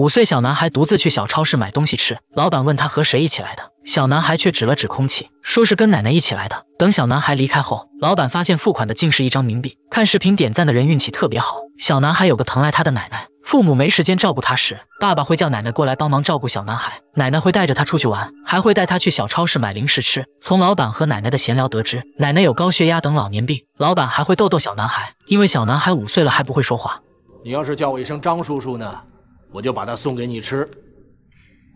五岁小男孩独自去小超市买东西吃，老板问他和谁一起来的，小男孩却指了指空气，说是跟奶奶一起来的。等小男孩离开后，老板发现付款的竟是一张冥币。看视频点赞的人运气特别好。小男孩有个疼爱他的奶奶，父母没时间照顾他时，爸爸会叫奶奶过来帮忙照顾小男孩，奶奶会带着他出去玩，还会带他去小超市买零食吃。从老板和奶奶的闲聊得知，奶奶有高血压等老年病。老板还会逗逗小男孩，因为小男孩五岁了还不会说话。你要是叫我一声张叔叔呢？我就把它送给你吃。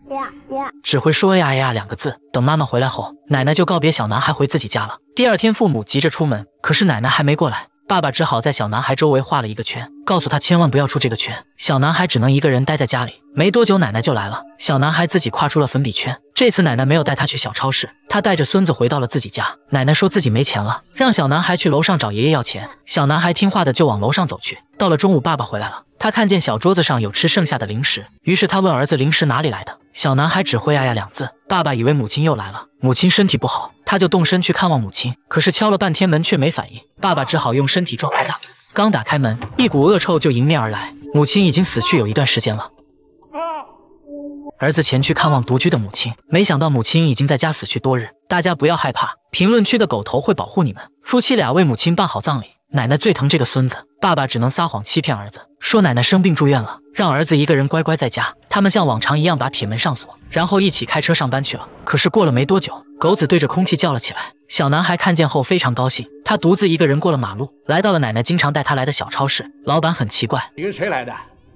呀呀，只会说呀呀两个字。等妈妈回来后，奶奶就告别小男孩回自己家了。第二天，父母急着出门，可是奶奶还没过来。爸爸只好在小男孩周围画了一个圈，告诉他千万不要出这个圈。小男孩只能一个人待在家里。没多久，奶奶就来了。小男孩自己跨出了粉笔圈。这次奶奶没有带他去小超市，他带着孙子回到了自己家。奶奶说自己没钱了，让小男孩去楼上找爷爷要钱。小男孩听话的就往楼上走去。到了中午，爸爸回来了，他看见小桌子上有吃剩下的零食，于是他问儿子零食哪里来的。小男孩只会呀呀两字。爸爸以为母亲又来了，母亲身体不好。他就动身去看望母亲，可是敲了半天门却没反应，爸爸只好用身体撞开的。刚打开门，一股恶臭就迎面而来。母亲已经死去有一段时间了。儿子前去看望独居的母亲，没想到母亲已经在家死去多日。大家不要害怕，评论区的狗头会保护你们。夫妻俩为母亲办好葬礼，奶奶最疼这个孙子，爸爸只能撒谎欺骗儿子，说奶奶生病住院了，让儿子一个人乖乖在家。他们像往常一样把铁门上锁，然后一起开车上班去了。可是过了没多久。狗子对着空气叫了起来。小男孩看见后非常高兴，他独自一个人过了马路，来到了奶奶经常带他来的小超市。老板很奇怪：“你跟谁来的？”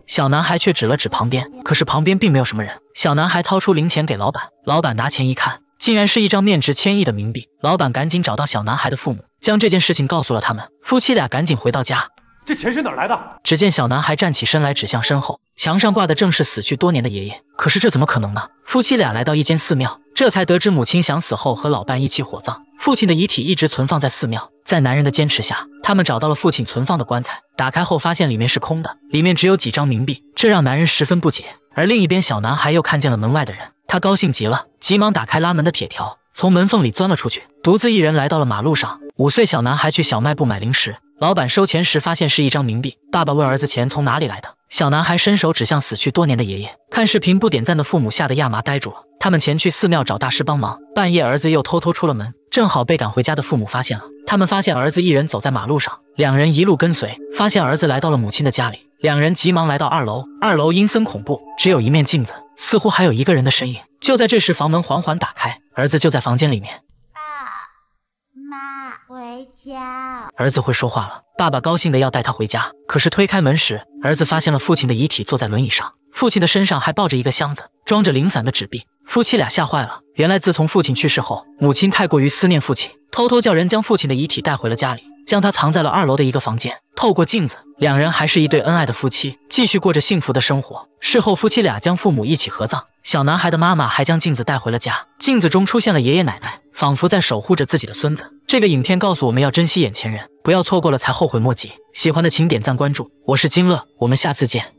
小男孩却指了指旁边，可是旁边并没有什么人。小男孩掏出零钱给老板，老板拿钱一看，竟然是一张面值千亿的冥币。老板赶紧找到小男孩的父母，将这件事情告诉了他们。夫妻俩赶紧回到家：“这钱是哪来的？”只见小男孩站起身来，指向身后墙上挂的正是死去多年的爷爷。可是这怎么可能呢？夫妻俩来到一间寺庙。这才得知母亲想死后和老伴一起火葬，父亲的遗体一直存放在寺庙。在男人的坚持下，他们找到了父亲存放的棺材，打开后发现里面是空的，里面只有几张冥币，这让男人十分不解。而另一边，小男孩又看见了门外的人，他高兴极了，急忙打开拉门的铁条，从门缝里钻了出去，独自一人来到了马路上。五岁小男孩去小卖部买零食，老板收钱时发现是一张冥币，爸爸问儿子钱从哪里来的。小男孩伸手指向死去多年的爷爷，看视频不点赞的父母吓得亚麻呆住了。他们前去寺庙找大师帮忙。半夜，儿子又偷偷出了门，正好被赶回家的父母发现了。他们发现儿子一人走在马路上，两人一路跟随，发现儿子来到了母亲的家里。两人急忙来到二楼，二楼阴森恐怖，只有一面镜子，似乎还有一个人的身影。就在这时，房门缓缓打开，儿子就在房间里面。爸妈回家。儿子会说话了。爸爸高兴的要带他回家，可是推开门时，儿子发现了父亲的遗体坐在轮椅上，父亲的身上还抱着一个箱子，装着零散的纸币。夫妻俩吓坏了，原来自从父亲去世后，母亲太过于思念父亲，偷偷叫人将父亲的遗体带回了家里，将他藏在了二楼的一个房间。透过镜子，两人还是一对恩爱的夫妻，继续过着幸福的生活。事后，夫妻俩将父母一起合葬。小男孩的妈妈还将镜子带回了家，镜子中出现了爷爷奶奶，仿佛在守护着自己的孙子。这个影片告诉我们要珍惜眼前人，不要错过了才后悔莫及。喜欢的请点赞关注，我是金乐，我们下次见。